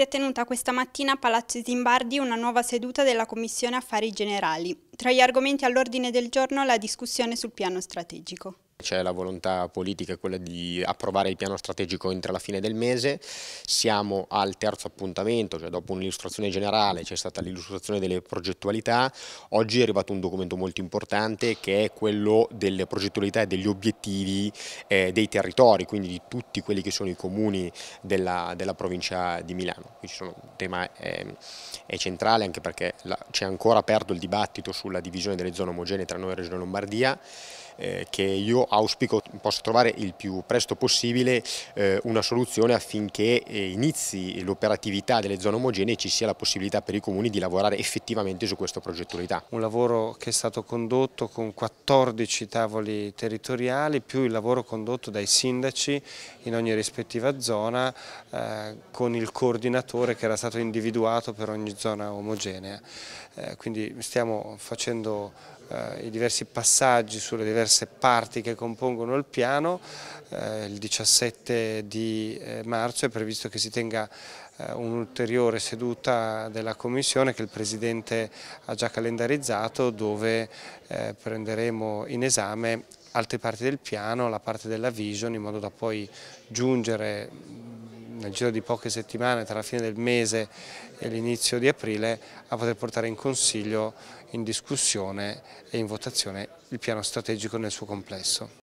si è tenuta questa mattina a Palazzo Zimbardi una nuova seduta della Commissione Affari Generali. Tra gli argomenti all'ordine del giorno la discussione sul piano strategico. C'è la volontà politica quella di approvare il piano strategico entro la fine del mese, siamo al terzo appuntamento, cioè dopo un'illustrazione generale c'è stata l'illustrazione delle progettualità, oggi è arrivato un documento molto importante che è quello delle progettualità e degli obiettivi eh, dei territori, quindi di tutti quelli che sono i comuni della, della provincia di Milano. Qui sono, un tema eh, è centrale anche perché c'è ancora aperto il dibattito sulla divisione delle zone omogenee tra noi e Regione Lombardia, eh, che io auspico possa trovare il più presto possibile eh, una soluzione affinché eh, inizi l'operatività delle zone omogenee e ci sia la possibilità per i comuni di lavorare effettivamente su questo progetto unità. Un lavoro che è stato condotto con 14 tavoli territoriali più il lavoro condotto dai sindaci in ogni rispettiva zona eh, con il coordinatore che era stato individuato per ogni zona omogenea. quindi stiamo facendo eh, i diversi passaggi sulle diverse parti che compongono il piano. Eh, il 17 di eh, marzo è previsto che si tenga eh, un'ulteriore seduta della Commissione che il Presidente ha già calendarizzato dove eh, prenderemo in esame altre parti del piano, la parte della vision in modo da poi giungere nel giro di poche settimane tra la fine del mese e l'inizio di aprile a poter portare in consiglio, in discussione e in votazione il piano strategico nel suo complesso.